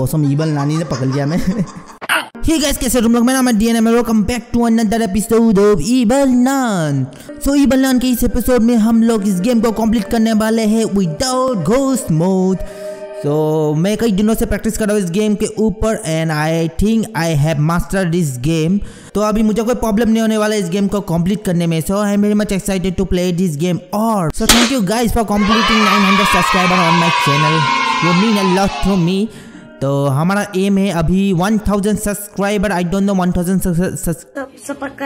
కోసం ईबल नानी ने पकड़ लिया मैं हे गाइस कैसे तुम लोग मैं नाम डी एन मेरे come back to another episode of ईबल नान सो ईबल नान के इस एपिसोड में हम लोग इस गेम को कंप्लीट करने वाले हैं विदाउट घोस्ट मोड सो मैं कई दिनों से प्रैक्टिस कर रहा हूँ इस गेम के ऊपर and I think I have master this game तो अभी मुझे कोई प्रॉब्लम नहीं होने वाला इस गेम को कंप्लीट करने में so I am very much excited to play this game और so thank you guys for completing 900 subscriber on my channel you mean a lot to me तो हमारा एम है अभी 1000 subscriber I don't know 1000 subscriber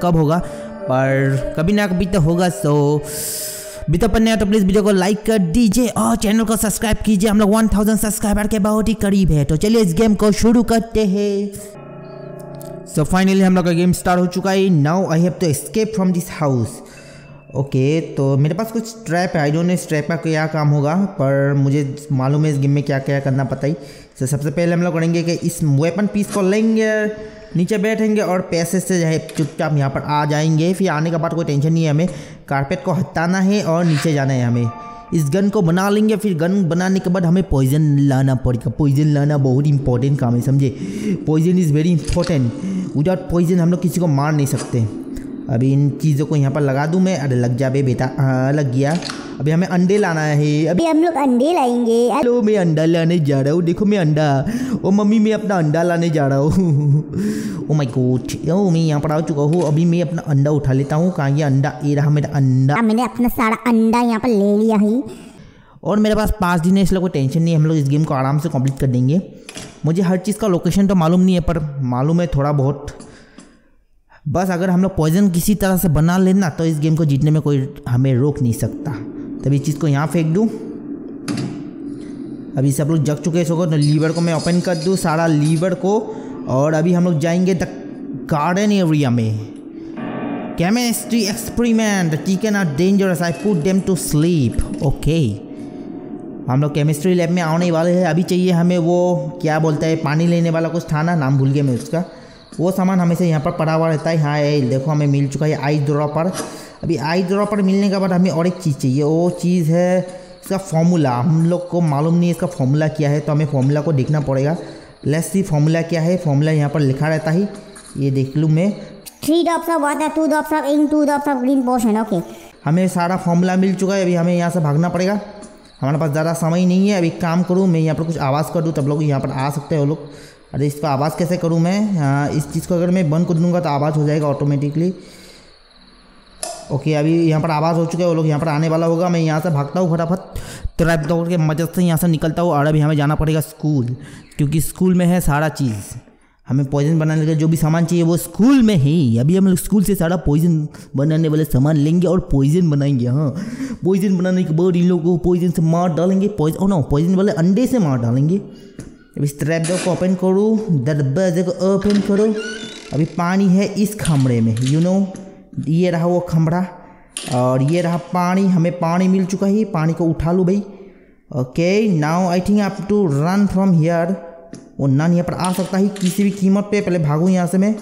कब होगा पर कभी ना कभी तो होगा सो बीतोपन पन्ने तो प्लीज़ वीडियो को लाइक कर दीजिए और चैनल को सब्सक्राइब कीजिए हम लोग 1000 सब्सक्राइबर के बहुत ही करीब है तो चलिए इस गेम को शुरू करते हैं सो फाइनली हम लोग का गेम स्टार्ट हो चुका है now I have to escape from this house okay तो मेरे पास कुछ ट्रैप है आई डोंट नो इस ट्रैप का क्या काम होगा पर मुझे मालूम है इस गेम में क्या क्या करना पता ही तो सबसे पहले हम लोग करेंगे कि इस वेपन पीस को लेंगे नीचे बैठेंगे और पैसे से जो है चुपचाप यहाँ पर आ जाएंगे फिर आने के बाद कोई टेंशन नहीं है हमें कारपेट को हटाना है और नीचे जाना है हमें इस गन को बना लेंगे फिर गन बनाने के बाद हमें पॉइजन लाना पड़ेगा पॉइजन लाना बहुत इंपॉर्टेंट काम है समझे poison is very important without poison हम लोग किसी को मार नहीं सकते अभी इन चीज़ों को यहाँ पर लगा दूँ मैं अरे लग जा बेटा हाँ लग गया अभी हमें अंडे लाना है अभी हम लोग अंडे लाएंगे हेलो मैं अंडा लाने जा रहा हूँ देखो मैं अंडा ओ मम्मी मैं अपना अंडा लाने जा रहा हूँ ओ माय गॉड ओ मैं यहाँ पर आ चुका हूँ अभी मैं अपना अंडा उठा लेता हूँ कहाँ ये अंडा ये रहा मेरा अंडा हाँ, मैंने अपना सारा अंडा यहाँ पर ले लिया है और मेरे पास पाँच दिन है इसलिए कोई टेंशन नहीं हम लोग इस गेम को आराम से कम्प्लीट कर देंगे मुझे हर चीज़ का लोकेशन तो मालूम नहीं है पर मालूम है थोड़ा बहुत बस अगर हम लोग पॉइजन किसी तरह से बना लेना तो इस गेम को जीतने में कोई हमें रोक नहीं सकता तब इस चीज़ को यहाँ फेंक दूँ अभी सब लोग जग चुके सो तो लीवर को मैं ओपन कर दूँ सारा लीवर को और अभी हम लोग जाएंगे द गार्डन एरिया में chemistry experiment the chicken are dangerous i put them to sleep हम लोग केमिस्ट्री लैब में आने वाले हैं अभी चाहिए हमें वो क्या बोलता है पानी लेने वाला कुछ था ना नाम भूल गया मैं उसका वो सामान हमेशा यहाँ पर पड़ा हुआ रहता है हाँ ये देखो हमें मिल चुका है आई ड्रॉपर अभी आई ड्रॉपर मिलने के बाद हमें और एक चीज़ चाहिए वो चीज़ है इसका फॉर्मूला हम लोग को मालूम नहीं इसका फॉर्मूला क्या है तो हमें फॉर्मूला को देखना पड़ेगा लेट्स सी फॉर्मूला क्या है फॉर्मूला यहाँ पर लिखा रहता है ये देख लूँ मैं three water two two green potion okay हमें सारा फॉर्मूला मिल चुका है अभी हमें यहाँ से भागना पड़ेगा हमारे पास ज़्यादा समय नहीं है अभी काम करूँ मैं यहाँ पर कुछ आवाज़ कर दूँ तब लोग यहाँ पर आ सकते हैं वो लोग अरे इसका आवाज़ कैसे करूँ मैं हाँ, इस चीज़ को अगर मैं बंद कर दूँगा तो आवाज़ हो जाएगा ऑटोमेटिकली ओके अभी यहाँ पर आवाज़ हो चुका है वो लोग यहाँ पर आने वाला होगा मैं यहाँ से भागता हूँ फटाफट ट्रैप दौड़ के मदद से यहाँ से निकलता हूँ और अभी हमें जाना पड़ेगा स्कूल क्योंकि स्कूल में है सारा चीज़ हमें पॉइजन बनाने का जो भी सामान चाहिए वो स्कूल में ही अभी हम लोग स्कूल से सारा पॉइजन बनाने वाले सामान लेंगे और पॉइजन बनाएंगे हाँ पॉइजन बनाने के बाद इन लोगों को पॉइजन से मार डालेंगे पॉइजन ओ ना पॉइजन वाले अंडे से मार डालेंगे अभी स्ट्रैप डोर को ओपन करो दरवाजे को ओपन करो अभी पानी है इस खमड़े में यू you नो know, ये रहा वो खमड़ा और ये रहा पानी हमें पानी मिल चुका है पानी को उठा लो भाई ओके नाउ आई थिंक आप टू रन फ्रॉम हेयर वो नन यहाँ पर आ सकता है किसी भी कीमत पे पहले भागूँ यहाँ से मैं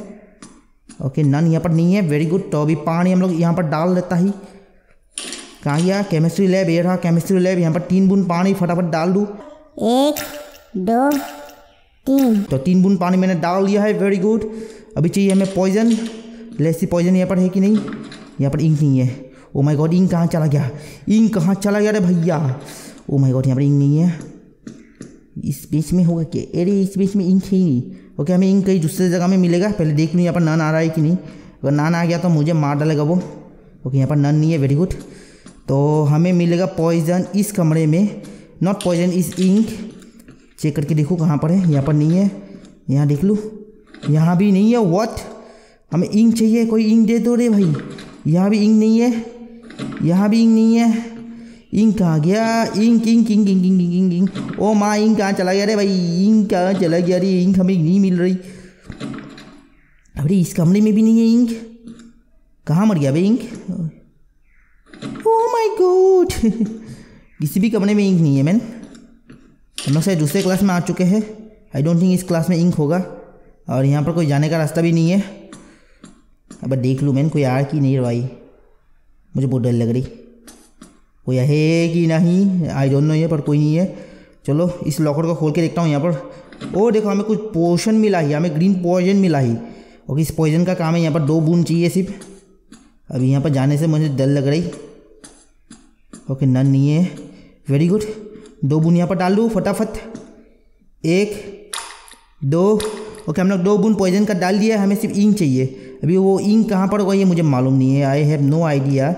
ओके नन यहाँ पर नहीं है वेरी गुड तो अभी पानी हम लोग यहाँ पर डाल देता ही कहाँ केमिस्ट्री लैब ये रहा केमिस्ट्री लैब यहाँ पर तीन बूंद पानी फटाफट डाल दूँ दो तीन तो तीन बूंद पानी मैंने डाल दिया है वेरी गुड अभी चाहिए हमें पॉइजन लेसी पॉइजन यहाँ पर है कि नहीं यहाँ पर इंक नहीं है ओ माय गॉड इंक कहाँ चला गया इंक कहाँ चला गया अरे भैया ओ माय गॉड यहाँ पर इंक नहीं है इस बीच में होगा क्या अरे इस बीच में इंक है ही नहीं ओके हमें इंक कहीं दूसरे जगह में मिलेगा पहले देख लूँ यहाँ पर नन आ रहा है कि नहीं अगर नन आ गया तो मुझे मार डालेगा वो ओके यहाँ पर नन नहीं है वेरी गुड तो हमें मिलेगा पॉइजन इस कमरे में नॉट पॉइजन इस इंक चेक करके देखो कहाँ पर है यहाँ पर नहीं है यहाँ देख लो यहाँ भी नहीं है वॉट हमें इंक चाहिए कोई इंक दे दो रे भाई यहाँ भी इंक नहीं है यहाँ भी इंक नहीं है इंक आ गया ink ink ink ink ink ink ink ओ माँ इंक कहाँ चला गया रे भाई इंक कहाँ चला गया रे इंक हमें नहीं मिल रही अरे इस कमरे में भी नहीं है इंक कहाँ मर गया भाई इंक ओ माय गॉड किसी भी कमरे में इंक नहीं है मैन हम लोग शायद दूसरे क्लास में आ चुके हैं आई डोंट थिंक इस क्लास में इंक होगा और यहाँ पर कोई जाने का रास्ता भी नहीं है अब देख लूँ मैंने कोई आ कि नहीं भाई मुझे बहुत डर लग रही कोई है कि नहीं आई डोंट नो ये पर कोई नहीं है चलो इस लॉकर को खोल के देखता हूँ यहाँ पर ओ देखो हमें कुछ पोशन मिला ही हमें ग्रीन पॉइजन मिला ही ओके इस पॉइजन का काम है यहाँ पर दो बूंद चाहिए सिर्फ अभी यहाँ पर जाने से मुझे डर लग रही ओके नन नहीं है वेरी गुड दो बूंद यहाँ पर डाल दूँ फटाफट एक दो ओके हम लोग दो बूंद पॉइजन का डाल दिया हमें सिर्फ इंक चाहिए अभी वो इंक कहाँ पर होगा ये मुझे मालूम नहीं है आई हैव नो आइडिया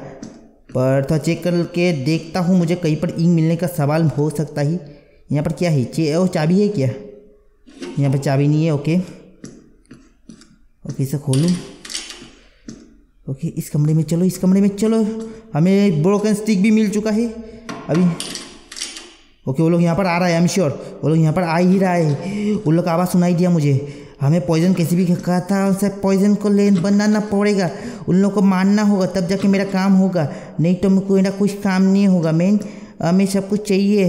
पर थोड़ा चेक करके देखता हूँ मुझे कहीं पर इंक मिलने का सवाल हो सकता ही यहाँ पर क्या है चे ओ चाबी है क्या यहाँ पर चाबी नहीं है ओके ओके इसे खोलूँ ओके इस कमरे में चलो इस कमरे में चलो हमें ब्रोकन स्टिक भी मिल चुका है अभी ओके वो लोग यहाँ पर आ रहा है एम श्योर वो लोग यहाँ पर आ ही रहा है उन लोग का आवाज़ सुनाई दिया मुझे हमें पॉइजन कैसे भी कहा था उनसे पॉइजन को ले बनाना पड़ेगा उन लोग को मानना होगा तब जाके मेरा काम होगा नहीं तो मेरा कुछ काम नहीं होगा मेन हमें सब कुछ चाहिए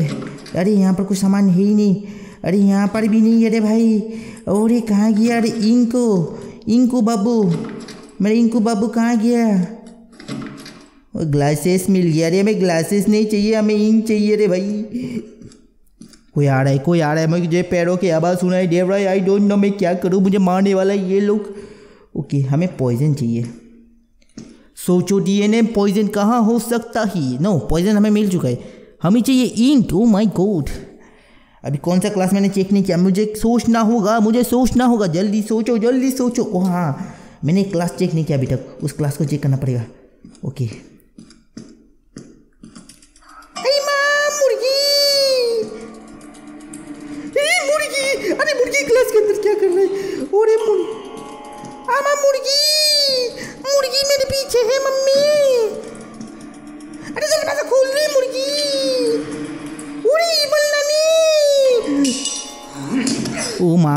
अरे यहाँ पर कुछ सामान है ही नहीं अरे यहाँ पर भी नहीं अरे भाई और ये कहाँ गया अरे इंकू इंकू बाबू मेरे इंकू बाबू कहाँ गया और ग्लासेस मिल गया अरे हमें ग्लासेस नहीं चाहिए हमें इन चाहिए रे भाई कोई आ रहा है कोई आ रहा है मुझे पैरों की आवाज़ सुनाई दे रहा है आई डोंट नो मैं क्या करूँ मुझे मारने वाला है ये लोग ओके हमें पॉइजन चाहिए सोचो डीएनए पॉइजन कहाँ हो सकता ही नो पॉइजन हमें मिल चुका है हमें चाहिए इन ओ माई गॉड अभी कौन सा क्लास मैंने चेक नहीं किया मुझे सोचना होगा मुझे सोचना होगा जल्दी सोचो जल्दी सोचो ओ हाँ मैंने क्लास चेक नहीं किया अभी तक उस क्लास को चेक करना पड़ेगा ओके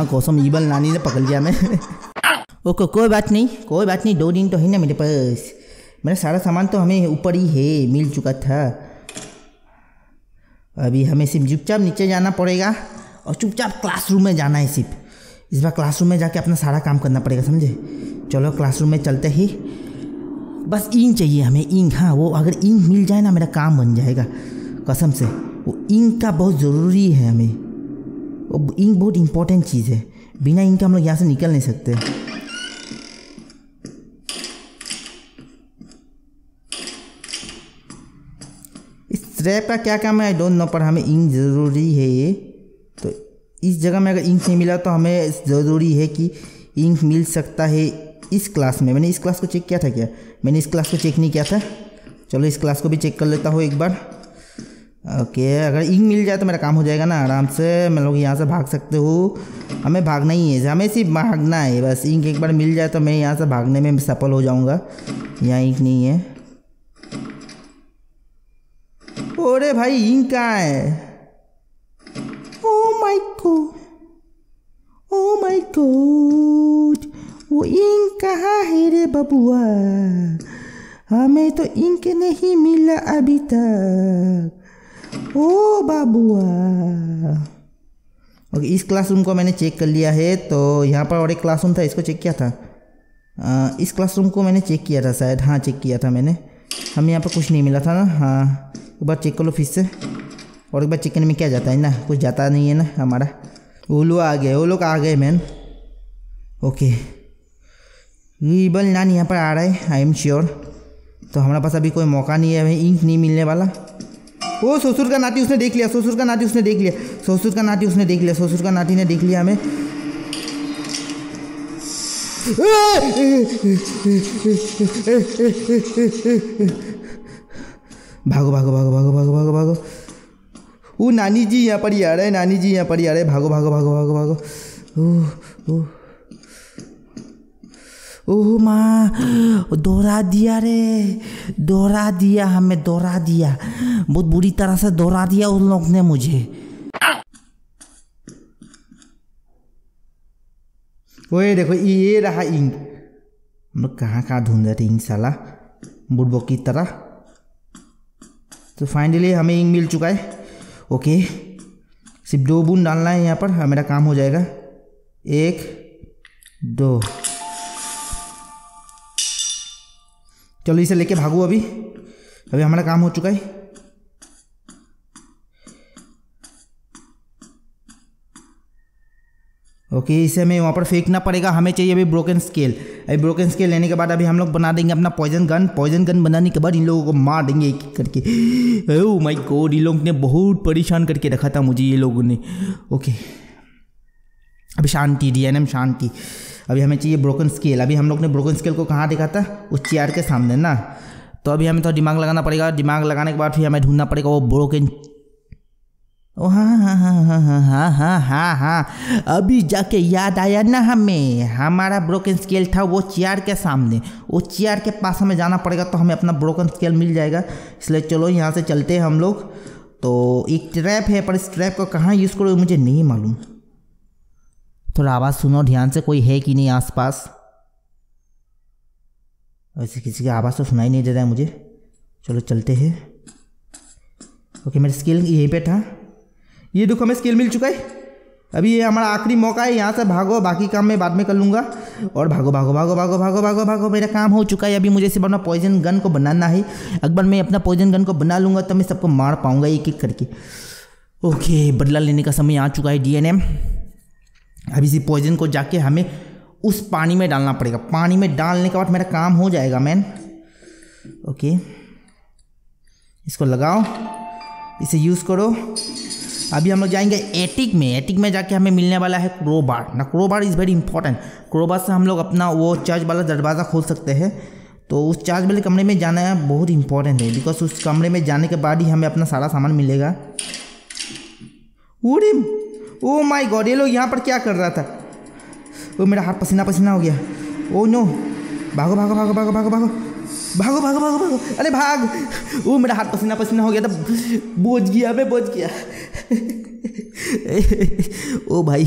कौसम ईबल नानी ने पकड़ लिया मैं ओके कोई बात नहीं कोई बात नहीं दो दिन तो है ना मेरे पास मेरा सारा सामान तो हमें ऊपर ही है मिल चुका था अभी हमें सिर्फ चुपचाप नीचे जाना पड़ेगा और चुपचाप क्लासरूम में जाना है सिर्फ इस बार क्लासरूम में जाके अपना सारा काम करना पड़ेगा समझे चलो क्लासरूम में चलते ही बस इंक चाहिए हमें इंक हाँ वो अगर इंक मिल जाए ना मेरा काम बन जाएगा कसम से वो इंक का बहुत ज़रूरी है हमें इंक बहुत इंपॉर्टेंट चीज़ है बिना इंक हम लोग यहाँ से निकल नहीं सकते इस रैप का क्या काम है आई डोंट नो पर हमें इंक ज़रूरी है ये तो इस जगह में अगर इंक नहीं मिला तो हमें ज़रूरी है कि इंक मिल सकता है इस क्लास में मैंने इस क्लास को चेक किया था क्या मैंने इस क्लास को चेक नहीं किया था चलो इस क्लास को भी चेक कर लेता हूँ एक बार ओके अगर इंक मिल जाए तो मेरा काम हो जाएगा ना आराम से मैं लोग यहाँ से भाग सकते हो हमें भागना ही है हमें सिर्फ भागना है बस इंक एक बार मिल जाए तो मैं यहाँ से भागने में सफल हो जाऊँगा यहाँ इंक नहीं है अरे भाई इंक कहाँ है oh my god oh my god वो इंक कहाँ है रे बबुआ हमें तो इंक नहीं मिला अभी तक ओ बाबुआ ओके इस क्लासरूम को मैंने चेक कर लिया है तो यहाँ पर और एक क्लासरूम था इसको चेक किया था आ, हाँ, इस क्लासरूम को मैंने चेक किया था शायद हाँ चेक किया था मैंने हमें यहाँ पर कुछ नहीं मिला था ना हाँ एक बार चेक कर लो फिर से और एक बार चेक करने में क्या जाता है ना कुछ जाता नहीं है ना हमारा वो लोग आ गए वो लोग आ गए मैन ओके रीबल नान यहाँ पर आ रहा है आई एम श्योर तो हमारे पास अभी कोई मौका नहीं है इंक नहीं मिलने वाला वो ससुर का नाती उसने देख लिया ससुर का नाती उसने देख लिया ससुर का नाती उसने देख लिया ससुर का नाती ने देख लिया हमें भागो भागो भागो भागो भागो भागो भागो वो नानी जी यहाँ पर ही आ रहे हैं नानी जी यहाँ पर ही आ रहे हैं भागो भागो भागो भागो भागो ओह ओह ओह माँ दोहरा दिया रे दोहरा दिया हमें दोहरा दिया बहुत बुरी तरह से दोहरा दिया उन लोग ने मुझे ओए देखो ये रहा इंग हम लोग कहाँ कहाँ ढूंढ रहे थे इंग साला बुढ़बो की तरह तो फाइनली हमें इंक मिल चुका है ओके सिर्फ दो बूंद डालना है यहाँ पर हाँ, मेरा काम हो जाएगा एक दो चलो इसे लेके भागो अभी अभी हमारा काम हो चुका है ओके इसे हमें वहाँ पर फेंकना पड़ेगा हमें चाहिए अभी ब्रोकन स्केल अभी ब्रोकन स्केल लेने के बाद अभी हम लोग बना देंगे अपना पॉइजन गन पॉइजन गन बनाने के बाद इन लोगों को मार देंगे एक एक करके ओ माय गॉड इन लोग ने बहुत परेशान करके रखा था मुझे ये लोगों ने ओके अभी शांति डी एन एम शांति अभी हमें चाहिए ब्रोकन स्केल अभी हम लोग ने ब्रोकन स्केल को कहाँ देखा था उस चेयर के सामने ना तो अभी हमें थोड़ा दिमाग लगाना पड़ेगा दिमाग लगाने के बाद फिर हमें ढूंढना पड़ेगा वो ब्रोकन ओ हाँ, हाँ हाँ हाँ हाँ हाँ हाँ हाँ हाँ हाँ अभी जाके याद आया ना हमें हमारा ब्रोकन स्केल था वो चेयर के सामने वो चेयर के पास हमें जाना पड़ेगा तो हमें अपना ब्रोकन स्केल मिल जाएगा इसलिए चलो यहाँ से चलते हैं हम लोग तो एक ट्रैप है पर इस ट्रैप को कहाँ यूज़ करो मुझे नहीं मालूम थोड़ा आवाज़ सुनो ध्यान से कोई है कि नहीं आसपास वैसे किसी की आवाज़ तो सुनाई नहीं दे रहा है मुझे चलो चलते हैं ओके मेरा स्किल यहीं पे था ये देखो हमें स्किल मिल चुका है अभी ये हमारा आखिरी मौका है यहाँ से भागो बाकी काम मैं बाद में कर लूँगा और भागो भागो भागो भागो भागो भागो भागो मेरा काम हो चुका है अभी मुझे सिर्फ अपना पॉइजन गन को बनाना है अकबर मैं अपना पॉइजन गन को बना लूँगा तो मैं सबको मार पाऊँगा एक एक करके ओके बदला लेने का समय आ चुका है डी एन एम अब इसी पॉइजन को जाके हमें उस पानी में डालना पड़ेगा पानी में डालने के बाद मेरा काम हो जाएगा मैन ओके इसको लगाओ इसे यूज़ करो अभी हम लोग जाएंगे एटिक में एटिक में जाके हमें मिलने वाला है क्रोबार ना crowbar is very important crowbar से हम लोग अपना वो चर्च वाला दरवाज़ा खोल सकते हैं तो उस चार्ज वाले कमरे में जाना है बहुत इंपॉर्टेंट है बिकॉज उस कमरे में जाने के बाद ही हमें अपना सारा सामान मिलेगा ओ माई गॉड ये लोग यहाँ पर क्या कर रहा था वो मेरा हाथ पसीना पसीना हो गया ओ नो भागो भागो भागो भागो भागो भागो भागो भागो भागो भागो अरे भाग वो मेरा हाथ पसीना पसीना हो गया था बोझ गया मैं बोझ गया ओ भाई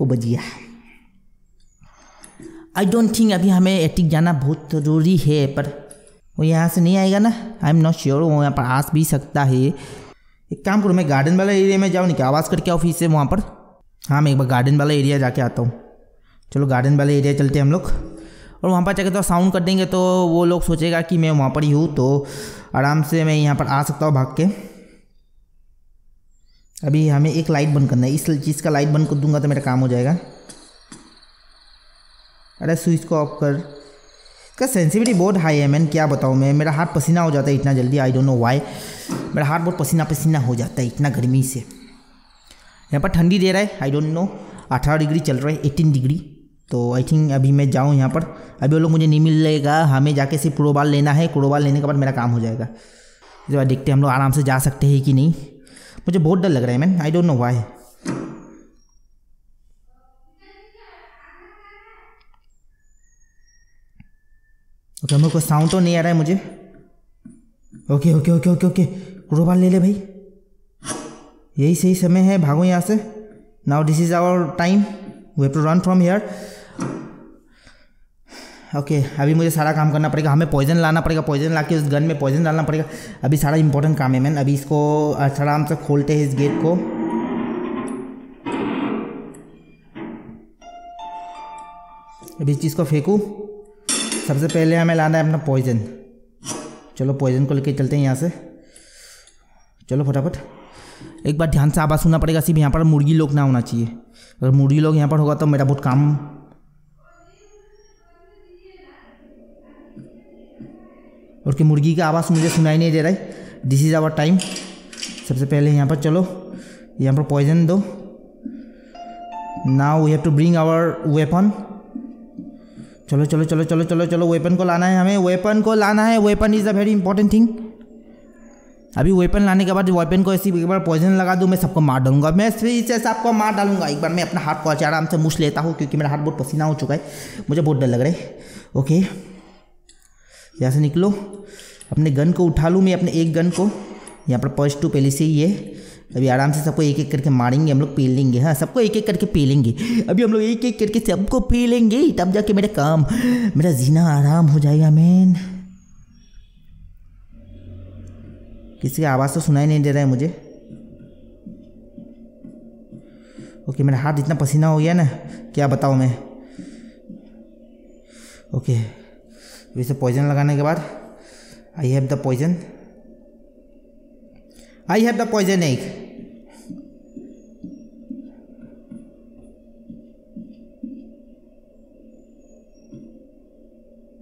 ओ बच गया आई डोंट थिंक अभी हमें एटिक जाना बहुत ज़रूरी है पर वो यहाँ से नहीं आएगा ना आई एम नॉट श्योर वो यहाँ पर आ भी सकता है एक काम करो मैं गार्डन वाला एरिया में जाऊँ ना क्या आवाज़ करके ऑफिस से वहाँ पर हाँ मैं एक बार गार्डन वाला एरिया जाके आता हूँ चलो गार्डन वाला एरिया चलते हैं हम लोग और वहाँ पर जाकर तो साउंड कर देंगे तो वो लोग सोचेगा कि मैं वहाँ पर ही हूँ तो आराम से मैं यहाँ पर आ सकता हूँ भाग के अभी हमें एक लाइट बंद करना है इस चीज़ का लाइट बंद कर दूंगा तो मेरा काम हो जाएगा अरे स्विच को ऑफ कर इसका सेंसिटिविटी बहुत हाई है मैन क्या बताऊँ मैं मेरा हाथ पसीना हो जाता है इतना जल्दी आई डोंट नो वाई मेरा हाथ बहुत पसीना पसीना हो जाता है इतना गर्मी से यहाँ पर ठंडी दे रहा है आई डोंट नो अठारह डिग्री चल रहा है एटीन डिग्री तो आई थिंक अभी मैं जाऊँ यहाँ पर अभी वो लोग मुझे नहीं मिलेगा हमें जाके सिर्फ क्रोबाल लेना है क्रोबाल लेने के बाद मेरा काम हो जाएगा इसके बाद देखते हैं हम लोग आराम से जा सकते हैं कि नहीं मुझे बहुत डर लग रहा है man I don't know why okay मेरे को साउंड तो नहीं आ रहा है मुझे okay okay okay okay okay रोबाल ले ले भाई यही सही समय है भागो यहाँ से now this is our time we have to run from here okay अभी मुझे सारा काम करना पड़ेगा हमें पॉइजन लाना पड़ेगा पॉइजन ला के उस गन में पॉइजन डालना पड़ेगा अभी सारा इंपॉर्टेंट काम है मैन अभी इसको आराम से खोलते हैं इस गेट को अभी इस चीज़ को फेंकूँ सबसे पहले हमें लाना है अपना पॉइजन चलो पॉइजन को लेके चलते हैं यहाँ से चलो फटाफट एक बार ध्यान से आवाज़ सुनना पड़ेगा सिर्फ यहाँ पर मुर्गी लोग ना होना चाहिए अगर मुर्गी लोग यहाँ पर होगा तो मेरा बहुत काम और कि मुर्गी का आवाज़ मुझे सुनाई नहीं दे रहा है दिस इज़ आवर टाइम सबसे पहले यहाँ पर चलो यहाँ पर पॉइजन दो now we have to bring our weapon चलो चलो चलो चलो चलो चलो वेपन को लाना है हमें वेपन को लाना है weapon is a very important thing अभी वेपन लाने के बाद वेपन को ऐसी एक बार पॉइजन लगा दूँ मैं सबको मार डालूंगा मैं फिर इसे सबको मार डालूंगा एक बार मैं अपना हाथ को आराम से मुछ लेता हूँ क्योंकि मेरा हाथ बहुत पसीना हो चुका है मुझे बहुत डर लग रहा है ओके यहाँ से निकलो अपने गन को उठा लूँ मैं अपने एक गन को यहाँ पर पॉइंट टू पहले से ही है अभी आराम से सबको एक एक करके मारेंगे हम लोग पी लेंगे हाँ सबको एक एक करके पी लेंगे अभी हम लोग एक एक करके सबको पी लेंगे तब जाके मेरा काम मेरा जीना आराम हो जाएगा मैन किसी की आवाज़ तो सुनाई नहीं दे रहा है मुझे ओके मेरा हाथ इतना पसीना हो गया ना क्या बताऊँ मैं ओके वैसे पॉइजन लगाने के बाद I have the poison I have the poison egg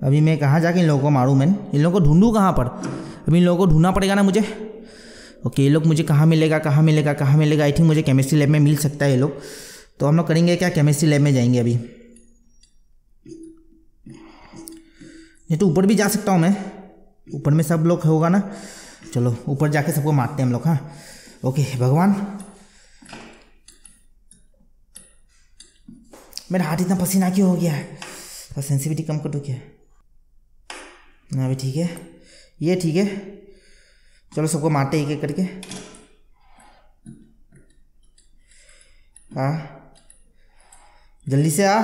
अभी मैं कहाँ जाके इन लोगों को मारूँ मैं इन लोगों को ढूंढूँ कहाँ पर अभी इन लोगों को ढूंढना पड़ेगा ना मुझे ओके ये लोग मुझे कहाँ मिलेगा कहाँ मिलेगा कहाँ मिलेगा आई थिंक मुझे केमिस्ट्री लैब में मिल सकता है ये लोग तो हम लोग करेंगे क्या केमिस्ट्री लैब में जाएंगे अभी नहीं तो ऊपर भी जा सकता हूँ मैं ऊपर में सब लोग होगा ना चलो ऊपर जाके सबको मारते हैं हम लोग हाँ ओके भगवान मेरा हाथ इतना पसीना क्यों हो गया है तो सेंसिटिविटी कम कर दो क्या ना हाँ, अभी ठीक है ये ठीक है चलो सबको मारते एक एक करके हाँ जल्दी से आ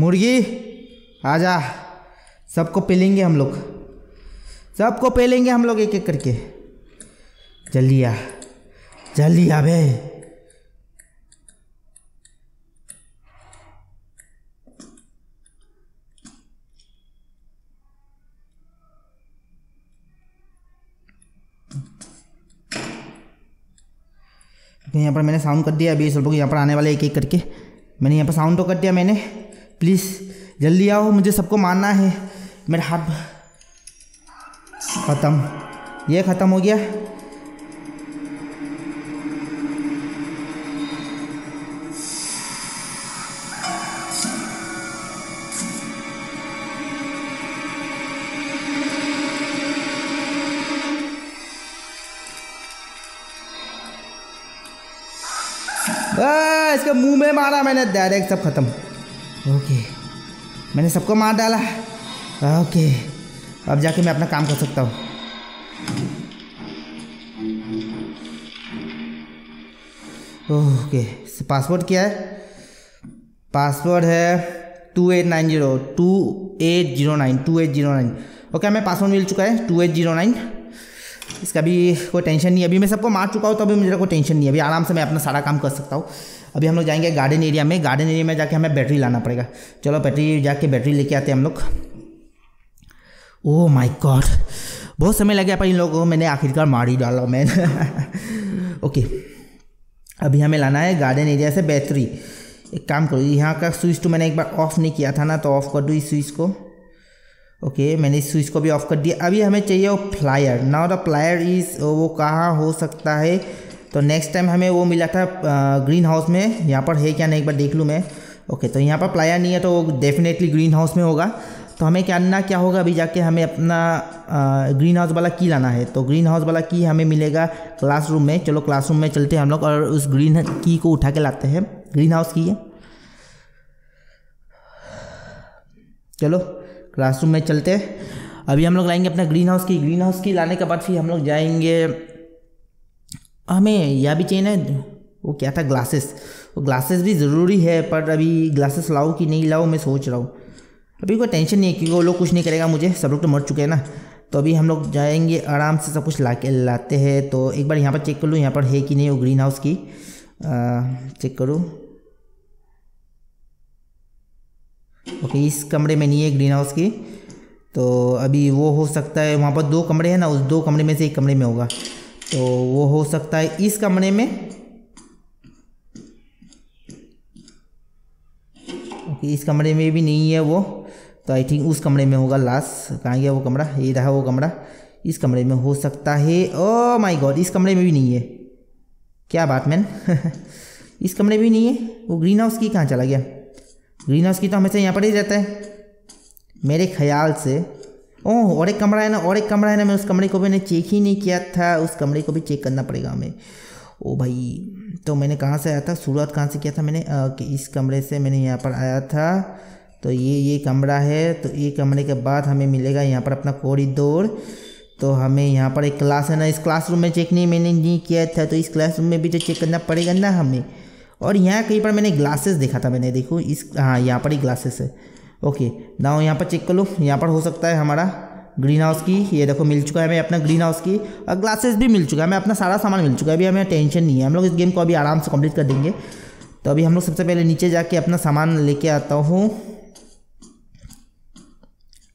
मुर्गी आ जा सबको पेलेंगे हम लोग सबको पेलेंगे हम लोग एक एक करके जल्दी आ जल्दी आ बे तो यहाँ पर मैंने साउंड कर दिया अभी सब लोग यहाँ पर आने वाले एक एक करके मैंने यहाँ पर साउंड तो कर दिया मैंने प्लीज़ जल्दी आओ मुझे सबको मानना है मेरा हाथ ख़त्म ये ख़त्म हो गया इसके मुंह में मारा मैंने डायरेक्ट सब खत्म ओके मैंने सबको मार डाला ओके अब जाके मैं अपना काम कर सकता हूँ ओके पासवर्ड क्या है पासवर्ड है two eight nine zero two eight zero nine two eight zero nine okay हमें पासवर्ड मिल चुका है टू एट जीरो नाइन इसका भी कोई टेंशन नहीं है अभी मैं सबको मार चुका हूँ तो अभी मुझे कोई टेंशन नहीं है अभी आराम से मैं अपना सारा काम कर सकता हूँ अभी हम लोग जाएंगे गार्डन एरिया में गार्डन एरिया में जाके हमें बैटरी लाना पड़ेगा चलो बैटरी जाके बैटरी लेके आते हैं हम लोग ओह माय गॉड बहुत समय लग गया पर इन लोगों को मैंने आखिरकार मार ही डाला मैंने ओके अभी हमें लाना है गार्डन एरिया से बैटरी एक काम करो यहाँ का स्विच तो मैंने एक बार ऑफ नहीं किया था ना तो ऑफ कर दूँ इस स्विच को ओके मैंने इस स्विच को भी ऑफ कर दिया अभी हमें चाहिए वो flyer now the flyer is वो कहाँ हो सकता है तो नेक्स्ट टाइम हमें वो मिला था ग्रीन हाउस में यहाँ पर है क्या नहीं एक बार देख लूँ मैं ओके तो यहाँ पर प्लाया नहीं है तो डेफिनेटली ग्रीन हाउस में होगा तो हमें क्या करना क्या होगा अभी जाके हमें अपना ग्रीन हाउस वाला की लाना है तो ग्रीन हाउस वाला की हमें मिलेगा क्लासरूम में चलो क्लासरूम में चलते हैं हम लोग और उस ग्रीन की को उठा के लाते हैं ग्रीन हाउस की है चलो क्लासरूम में चलते अभी हम लोग लाएंगे अपना ग्रीन हाउस की ग्रीन हाउस की लाने के बाद फिर हम लोग जाएंगे हमें यह भी चाहिए ना वो क्या था ग्लासेस वो ग्लासेस भी ज़रूरी है पर अभी ग्लासेस लाओ कि नहीं लाओ मैं सोच रहा हूँ अभी कोई टेंशन नहीं है क्योंकि वो लोग कुछ नहीं करेगा मुझे सब लोग तो मर चुके हैं ना तो अभी हम लोग जाएंगे आराम से सब कुछ ला के लाते हैं तो एक बार यहाँ पर चेक कर लूँ यहाँ पर है कि नहीं वो ग्रीन हाउस की आ, चेक करूँ ओके इस कमरे में नहीं है ग्रीन हाउस की तो अभी वो हो सकता है वहाँ पर दो कमरे हैं ना उस दो कमरे में से एक कमरे में होगा तो वो हो सकता है इस कमरे में ओके इस कमरे में भी नहीं है वो तो आई थिंक उस कमरे में होगा लास्ट कहाँ गया वो कमरा ये रहा वो कमरा इस कमरे में हो सकता है ओ माय गॉड इस कमरे में भी नहीं है क्या बात मैन इस कमरे में भी नहीं है वो ग्रीन हाउस की कहाँ चला गया ग्रीन हाउस की तो हमेशा यहाँ पर ही रहता है मेरे ख्याल से ओह और एक कमरा है ना और एक कमरा है ना मैं उस कमरे को भी मैंने चेक ही नहीं किया था उस कमरे को भी चेक करना पड़ेगा हमें ओ भाई तो मैंने कहाँ से आया था शुरुआत कहाँ से किया था मैंने आ, कि इस कमरे से मैंने यहाँ पर आया था तो ये ये कमरा है तो ये कमरे के बाद हमें मिलेगा यहाँ पर अपना कॉरिडोर तो हमें यहाँ पर एक क्लास है ना इस क्लासरूम में चेक नहीं मैंने नहीं किया था तो इस क्लासरूम में भी तो चेक करना पड़ेगा ना हमें और यहाँ कहीं पर मैंने ग्लासेस देखा था मैंने देखो इस हाँ यहाँ पर ही ग्लासेस है ओके ना यहाँ पर चेक कर लो यहाँ पर हो सकता है हमारा ग्रीन हाउस की ये देखो मिल चुका है हमें अपना ग्रीन हाउस की और ग्लासेस भी मिल चुका है हमें अपना सारा सामान मिल चुका है अभी हमें टेंशन नहीं है हम लोग इस गेम को अभी आराम से कंप्लीट कर देंगे तो अभी हम लोग सबसे पहले नीचे जाके अपना सामान लेके आता हूँ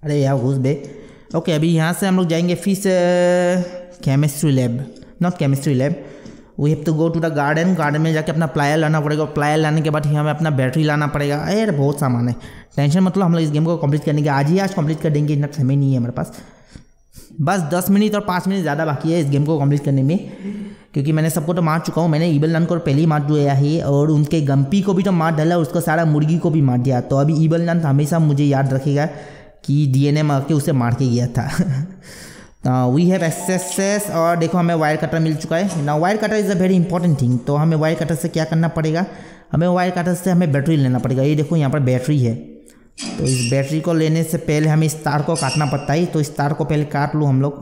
अरे यार घुस बे ओके अभी यहाँ से हम लोग जाएंगे फिस chemistry lab not chemistry lab we have to go to the garden garden में जाके अपना प्लायर लाना पड़ेगा प्लायर लाने के बाद ही हमें अपना बैटरी लाना पड़ेगा अरे बहुत सामान है टेंशन मतलब हम लोग इस गेम को कम्प्लीट करने के आज ही आज कम्प्लीट कर देंगे इतना समय नहीं है हमारे पास बस दस मिनट और पाँच मिनट ज़्यादा बाकी है इस गेम को कम्प्लीट करने में क्योंकि मैंने सबको तो मार चुका हूँ मैंने ईबल नन को पहले ही मार दिया है और उनके गम्पी को भी तो मार डाला उसका सारा मुर्गी को भी मार दिया तो अभी ईबल नन हमेशा मुझे याद रखेगा कि डीएनए मार के उसे मार के गया था वी हैव एक्सेस और देखो हमें वायर कटर मिल चुका है ना wire cutter is a very important thing तो हमें वायर कटर से क्या करना पड़ेगा हमें वायर कटर से हमें बैटरी लेना पड़ेगा ये देखो यहाँ पर बैटरी है तो इस बैटरी को लेने से पहले हमें इस तार को काटना पड़ता है तो इस तार को पहले काट लूँ हम लोग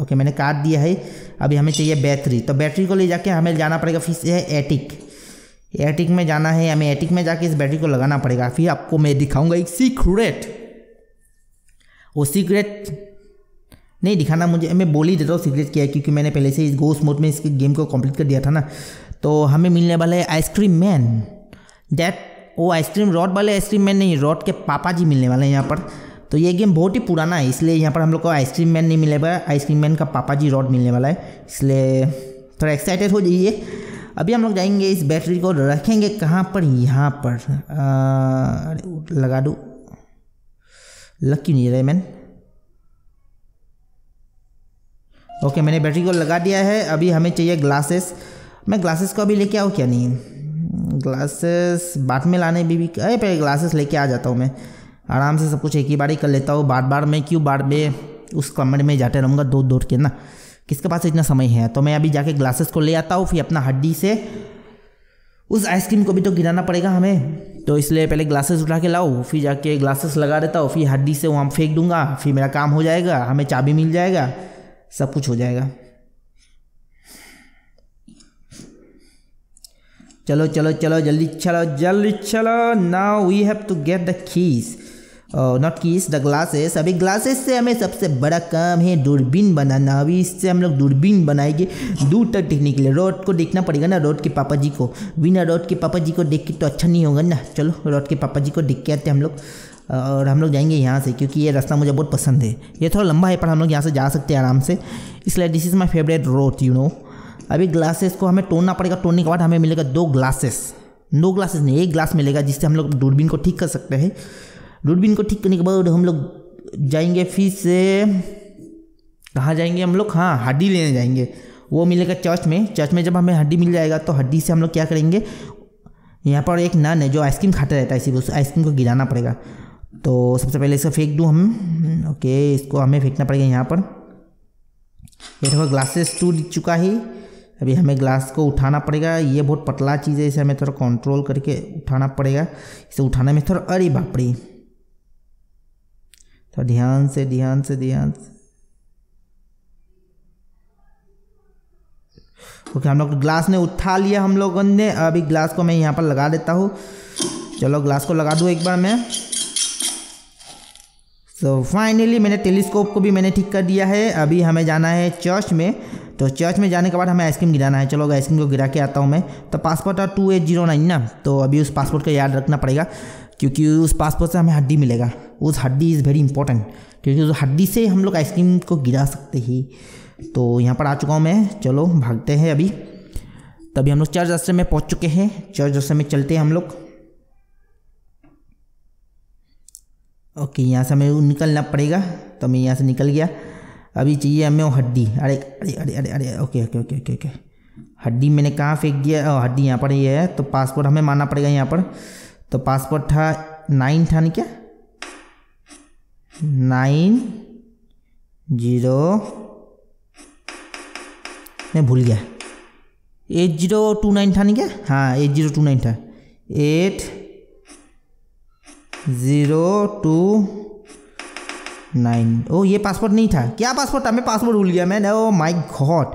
ओके uh, मैंने काट दिया है अभी हमें चाहिए बैटरी तो बैटरी को ले जाके हमें जाना पड़ेगा फिर से है एटिक एटिक में जाना है हमें एटिक में जाके इस बैटरी को लगाना पड़ेगा फिर आपको मैं दिखाऊंगा एक सीक्रेट वो सीक्रेट नहीं दिखाना मुझे मैं बोल ही देता हूँ सीक्रेट क्या है क्योंकि मैंने पहले से इस गोस्ट मोड में इस गेम को कंप्लीट कर दिया था ना तो हमें मिलने वाला है आइसक्रीम मैन डैट वो आइसक्रीम रॉड वाले आइसक्रीम मैन नहीं रॉड के पापा जी मिलने वाले हैं यहाँ पर तो ये गेम बहुत ही पुराना है इसलिए यहाँ पर हम लोग को आइसक्रीम मैन नहीं मिलने वाला आइसक्रीम मैन का पापा जी रॉड मिलने वाला है इसलिए थोड़ा एक्साइटेड हो जाइए अभी हम लोग जाएंगे इस बैटरी को रखेंगे कहाँ पर यहाँ पर आ, लगा दूँ लकी नहीं रहे मैन ओके मैंने बैटरी को लगा दिया है अभी हमें चाहिए ग्लासेस मैं ग्लासेस को अभी लेके आऊँ क्या नहीं ग्लासेस बाद में लाने भी, भी अरे पहले ग्लासेस लेके आ जाता हूँ मैं आराम से सब कुछ एक ही बार ही कर लेता हूँ बार बार मैं क्यों बार में उस कमरे में जाते रहूँगा दो दौड़ के ना किसके पास इतना समय है तो मैं अभी जाके ग्लासेस को ले आता हूँ फिर अपना हड्डी से उस आइसक्रीम को भी तो गिराना पड़ेगा हमें तो इसलिए पहले ग्लासेस उठा के लाओ फिर जाके ग्लासेस लगा देता हूँ फिर हड्डी से वहाँ फेंक दूंगा फिर मेरा काम हो जाएगा हमें चाबी मिल जाएगा सब कुछ हो जाएगा चलो चलो चलो जल्दी चलो जल्दी चलो now we have to get the keys not keys the glasses अभी ग्लासेस से हमें सबसे बड़ा काम है दूरबीन बनाना अभी इससे हम लोग दूरबीन बनाएंगे दूर तक देखने के लिए रोड को देखना पड़ेगा ना रोड के पापा जी को बिना रोड के पापा जी को देख के तो अच्छा नहीं होगा ना चलो रोड के पापा जी को देख के आते हम लोग और हम लोग जाएंगे यहाँ से क्योंकि ये रास्ता मुझे बहुत पसंद है ये थोड़ा लंबा है पर हम लोग यहाँ से जा सकते हैं आराम से इसलिए दिस इज़ माई फेवरेट रोथ यू नो अभी ग्लासेस को हमें तोड़ना पड़ेगा तोड़ने के बाद हमें मिलेगा दो ग्लासेस दो ग्लासेस नहीं एक ग्लास मिलेगा जिससे हम लोग दूरबीन को ठीक कर सकते हैं दूरबीन को ठीक करने के बाद हम लोग जाएंगे फिर से कहाँ जाएंगे हम लोग हाँ हड्डी लेने जाएंगे वो मिलेगा चर्च में चर्च में जब हमें हड्डी मिल जाएगा तो हड्डी से हम लोग क्या करेंगे यहाँ पर एक नन है जो आइसक्रीम खाता रहता है इसी उस आइसक्रीम को गिराना पड़ेगा तो सबसे पहले इसको फेंक दूँ हम ओके इसको हमें फेंकना पड़ेगा यहाँ पर ये देखो ग्लासेस टूट चुका ही अभी हमें ग्लास को उठाना पड़ेगा ये बहुत पतला चीज़ है इसे हमें थोड़ा कंट्रोल करके उठाना पड़ेगा इसे उठाने में थोड़ा अरे बापड़ी थोड़ा तो ध्यान से ध्यान से ध्यान से ओके हम लोग ग्लास ने उठा लिया हम लोगों ने अभी ग्लास को मैं यहाँ पर लगा देता हूँ चलो ग्लास को लगा दूँ एक बार मैं सो so, फाइनली मैंने टेलीस्कोप को भी मैंने ठीक कर दिया है अभी हमें जाना है चर्च में तो चर्च में जाने के बाद हमें आइसक्रीम गिराना है चलो आइसक्रीम को गिरा के आता हूँ मैं तो पासपोर्ट था टू एट जीरो नाइन ना तो अभी उस पासपोर्ट का याद रखना पड़ेगा क्योंकि उस पासपोर्ट से हमें हड्डी मिलेगा उस हड्डी इज़ वेरी इंपॉर्टेंट क्योंकि उस हड्डी से हम लोग आइसक्रीम को गिरा सकते ही तो यहाँ पर आ चुका हूँ मैं चलो भागते हैं अभी तभी हम लोग चर्च रास्ते में पहुँच चुके हैं चर्च रास्ते में चलते हैं हम लोग ओके यहाँ से हमें निकलना पड़ेगा तो हमें यहाँ से निकल गया अभी चाहिए हमें वो हड्डी अरे अरे अरे अरे अरे okay okay okay okay okay हड्डी मैंने कहाँ फेंक दिया और हड्डी यहाँ पर ये है तो पासपोर्ट हमें मानना पड़ेगा यहाँ पर तो पासपोर्ट था नाइन था ना क्या नाइन जीरो मैं भूल गया एट जीरो टू नाइन था ना क्या हाँ एट जीरो टू नाइन था एट ज़ीरो टू नाइन ओ ये पासपोर्ट नहीं था क्या पासपोर्ट था मैं पासपोर्ट भूल गया man oh my god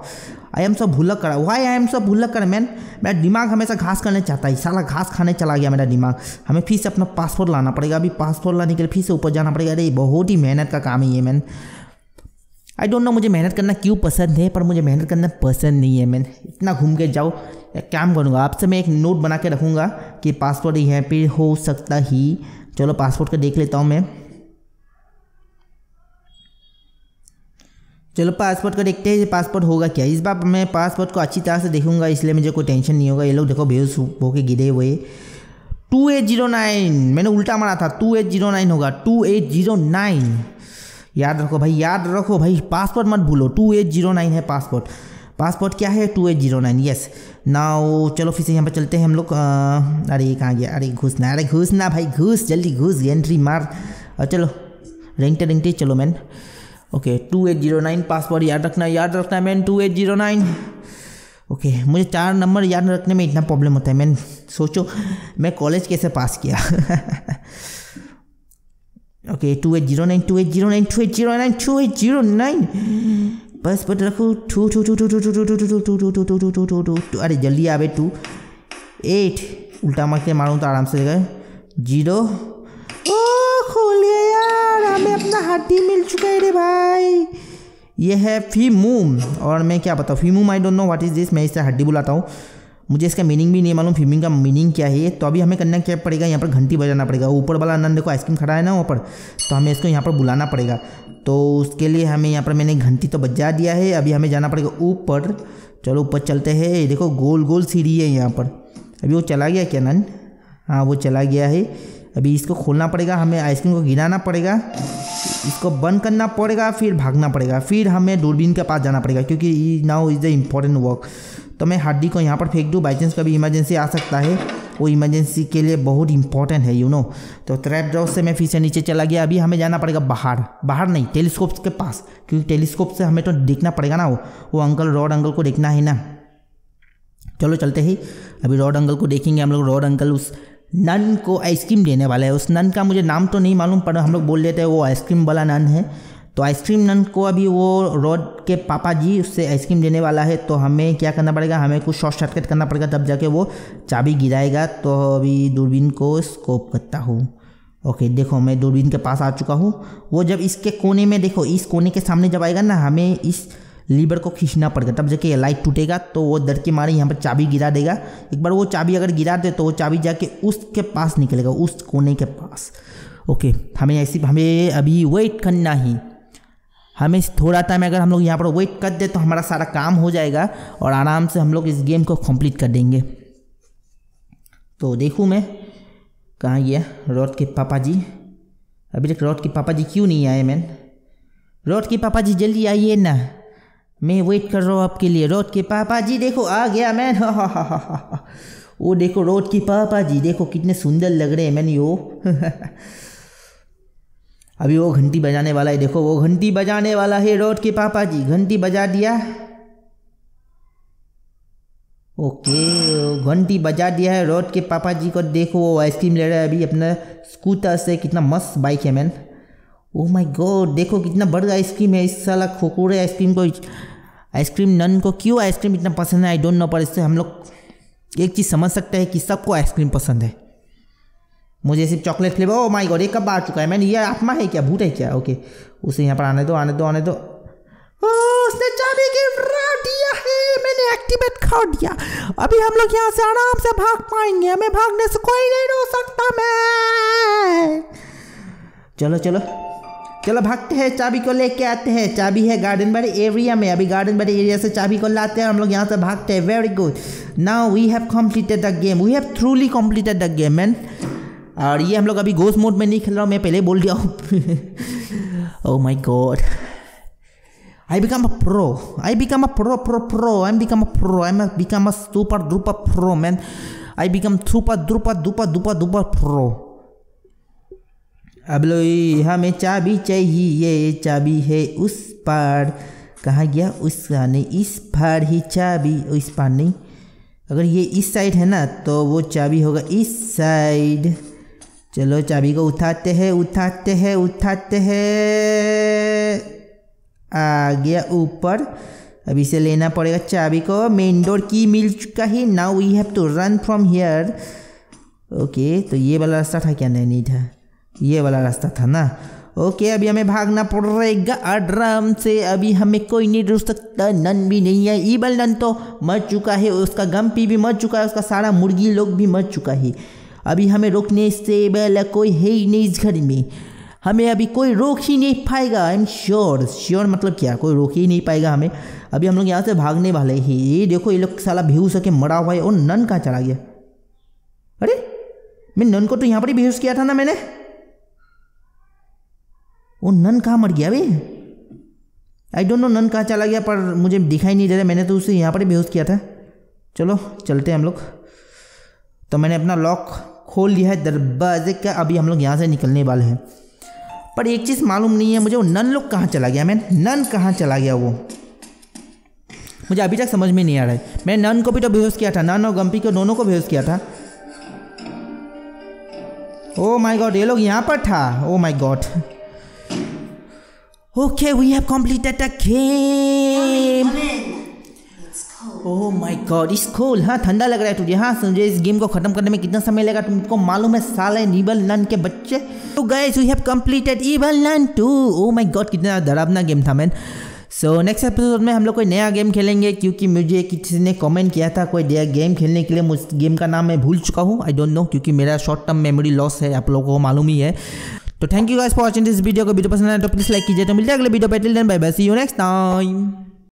I am सब भूलक करा वाई आई एम सब भूलक करा मैन मेरा दिमाग हमेशा घास करने चाहता है साला घास खाने चला गया मेरा दिमाग हमें फिर से अपना पासपोर्ट लाना पड़ेगा अभी पासपोर्ट लाने के लिए फिर से ऊपर जाना पड़ेगा अरे बहुत ही मेहनत का काम है ये मैन आई डोंट नो मुझे मेहनत करना क्यों पसंद है पर मुझे मेहनत करना पसंद नहीं है मैन इतना घूम के जाओ एक काम करूँगा आपसे मैं एक नोट बना के रखूँगा कि पासपोर्ट यहाँ पे हो सकता ही चलो पासपोर्ट का देख लेता हूँ मैं चलो पासपोर्ट का देखते हैं पासपोर्ट होगा क्या इस बार मैं पासपोर्ट को अच्छी तरह से देखूंगा इसलिए मुझे कोई टेंशन नहीं होगा ये लोग देखो बेहूस के गिरे हुए टू एट जीरो नाइन मैंने उल्टा मारा था टू एट जीरो नाइन होगा टू एट जीरो नाइन याद रखो भाई याद रखो भाई पासपोर्ट मत भूलो टू एट जीरो नाइन है पासपोर्ट पासपोर्ट क्या है two eight zero nine yes now चलो फिर से यहाँ पर चलते हैं हम लोग अरे कहाँ गया अरे घुसना अरे घुसना भाई घुस जल्दी घुस एंट्री मार चलो रेंगते रेंगते चलो man okay two eight zero nine passport याद रखना याद रखना man two eight zero nine okay मुझे चार नंबर याद रखने में इतना प्रॉब्लम होता है मैन सोचो मैं कॉलेज कैसे पास किया okay two eight zero nine two eight zero nine two eight zero nine two eight zero nine बस बट रखो two two two two two two two two two two two two two two two two two two अरे जल्दी आवे to eight उल्टा मार के मारूँ तो आराम से गए जीरो ओ खोल गया यार हमें अपना हाथी मिल चुका है रे भाई ये है फीमूम और मैं क्या बताऊँ फीमूम I don't know what is this मैं इसे हड्डी बुलाता हूँ मुझे इसका मीनिंग भी नहीं मालूम फिल्मिंग का मीनिंग क्या है तो अभी हमें करना क्या पड़ेगा यहाँ पर घंटी बजाना पड़ेगा ऊपर वाला नन देखो आइसक्रीम खड़ा है ना वहाँ पर तो हमें इसको यहाँ पर बुलाना पड़ेगा तो उसके लिए हमें यहाँ पर मैंने घंटी तो बजा दिया है अभी हमें जाना पड़ेगा ऊपर चलो ऊपर चलते हैं देखो गोल गोल सीढ़ी है यहाँ पर अभी वो चला गया क्या नन हाँ वो चला गया है अभी इसको खोलना पड़ेगा हमें आइसक्रीम को गिराना पड़ेगा इसको बंद करना पड़ेगा फिर भागना पड़ेगा फिर हमें दूरबीन के पास जाना पड़ेगा क्योंकि now is the important work तो मैं हड्डी को यहाँ पर फेंक दूँ बाई चांस कभी इमरजेंसी आ सकता है वो इमरजेंसी के लिए बहुत इंपॉर्टेंट है यू नो तो ट्रैप ड्रॉप से मैं फिर से नीचे चला गया अभी हमें जाना पड़ेगा बाहर बाहर नहीं टेलीस्कोप के पास क्योंकि टेलीस्कोप से हमें तो देखना पड़ेगा ना वो वो अंकल रॉड अंकल को देखना है ना चलो चलते ही अभी रॉड अंकल को देखेंगे हम लोग रॉड अंकल उस नन को आइसक्रीम देने वाला है उस नन का मुझे नाम तो नहीं मालूम पर हम लोग बोल देते हैं वो आइसक्रीम वाला नन है तो आइसक्रीम नन को अभी वो रोड के पापा जी उससे आइसक्रीम देने वाला है तो हमें क्या करना पड़ेगा हमें कुछ शॉर्ट शॉर्टकट करना पड़ेगा तब जाके वो चाबी गिराएगा तो अभी दूरबीन को स्कोप करता हूँ ओके देखो मैं दूरबीन के पास आ चुका हूँ वो जब इसके कोने में देखो इस कोने के सामने जब आएगा ना हमें इस लीवर को खींचना पड़ेगा तब जाके लाइट टूटेगा तो वो दर के मारे यहाँ पर चाबी गिरा देगा एक बार वो चाबी अगर गिरा दे तो वो चाबी जाके उसके पास निकलेगा उस कोने के पास ओके हमें ऐसी हमें अभी वेट करना ही हमें थोड़ा टाइम अगर हम लोग यहाँ पर वेट कर दे तो हमारा सारा काम हो जाएगा और आराम से हम लोग इस गेम को कंप्लीट कर देंगे तो देखूँ मैं कहाँ गया रोड के पापा जी अभी तक रोड के पापा जी क्यों नहीं आए मैन रोड के पापा जी जल्दी आइए ना मैं वेट कर रहा हूँ आपके लिए रोड के पापा जी देखो आ गया मैन वो देखो रोड के पापा जी देखो कितने सुंदर लग रहे हैं मैन यो अभी वो घंटी बजाने वाला है देखो वो घंटी बजाने वाला है रोड के पापा जी घंटी बजा दिया ओके घंटी बजा दिया है रोड के पापा जी को देखो वो आइसक्रीम ले रहा है अभी अपना स्कूटर से कितना मस्त बाइक है मैन ओ माय गॉड देखो कितना बड़ा आइसक्रीम है इस साला खोकोरे आइसक्रीम को आइसक्रीम नन को क्यों आइसक्रीम इतना पसंद है आई डोंट नो पर इससे हम लोग एक चीज़ समझ सकते हैं कि सबको आइसक्रीम पसंद है मुझे सिर्फ chocolate flavour oh my god ये कब आ चुका है मैंने ये आत्मा है क्या भूत है क्या ओके उसे यहाँ पर आने दो आने दो आने दो ओ, oh, उसने चाबी गिरा दिया है मैंने एक्टिवेट कर दिया अभी हम लोग यहाँ से आराम से भाग पाएंगे हमें भागने से कोई नहीं रो सकता मैं चलो चलो चलो भागते हैं चाबी को लेके आते हैं चाबी है गार्डन बड़ी एरिया में अभी गार्डन बड़ी एरिया से चाबी को लाते हैं हम लोग यहाँ से भागते हैं very good now we have completed the game we have thoroughly completed the game and और ये हम लोग अभी घोष मोड में नहीं खेल रहा हूँ मैं पहले बोल दिया हूँ oh my god I become a pro I become a pro pro pro I become a pro I become a super duper pro man I become super duper duper duper duper pro अब लो हमें चाबी चाहिए ये चाबी है उस पार कहाँ गया उसका नहीं इस पार ही चाबी इस पार नहीं अगर ये इस साइड है ना तो वो चाबी होगा इस साइड चलो चाबी को उठाते हैं उठाते हैं उठाते हैं आ गया ऊपर अभी से लेना पड़ेगा चाबी को मेन डोर की मिल चुका है now we have to run from here okay तो ये वाला रास्ता था क्या नहीं नहीं था ये वाला रास्ता था ना ओके अभी हमें भागना पड़ेगा आड्राम से अभी हमें कोई नहीं रोक सकता नन भी नहीं है ईबल नन तो मर चुका है उसका गम पी भी मर चुका है उसका सारा मुर्गी लोग भी मर चुका है अभी हमें रोकने से बेला कोई है ही नहीं इस घर में हमें अभी कोई रोक ही नहीं पाएगा आई एम श्योर श्योर मतलब क्या कोई रोक ही नहीं पाएगा हमें अभी हम लोग यहाँ से भागने वाले ही ये देखो ये लोग साला भी सके मरा हुआ है और नन कहाँ चला गया अरे मैं नन को तो यहाँ पर ही बेहूस किया था ना मैंने वो नन कहाँ मर गया अभी आई डोंट नो नन कहाँ चला गया पर मुझे दिखाई नहीं दे रहा मैंने तो उसे यहाँ पर ही बेहूस किया था चलो चलते हैं हम लोग तो मैंने अपना लॉक खोल लिया है दरवाजे का अभी हम लोग यहाँ से निकलने वाले हैं पर एक चीज़ मालूम नहीं है मुझे वो नन लोग कहाँ चला गया मैं नन कहाँ चला गया वो मुझे अभी तक समझ में नहीं आ रहा है मैं नन को भी तो बेहोश किया था नन और गंपी को दोनों को बेहोश किया था ओ माई गॉड ये लोग यहाँ पर था oh my god okay we have completed the game oh my god इस खोल हाँ ठंडा लग रहा है तुझे हाँ समझे इस गेम को खत्म करने में कितना समय लगेगा तुमको मालूम है साले नीबल नन के बच्चे तो guys we have completed evil nun two oh my god कितना डरावना गेम था मैन सो नेक्स्ट एपिसोड में हम लोग कोई नया गेम खेलेंगे क्योंकि मुझे किसी ने कमेंट किया था कोई नया गेम खेलने के लिए मुझ गेम का नाम मैं भूल चुका हूँ आई डोंट नो क्योंकि मेरा शॉर्ट टर्म मेमोरी लॉस है आप लोगों को मालूम ही है तो thank you guys for watching this video को वीडियो पसंद आया तो प्लीज़ लाइक कीजिए तो मिलते हैं अगले वीडियो पे till then bye bye see you next time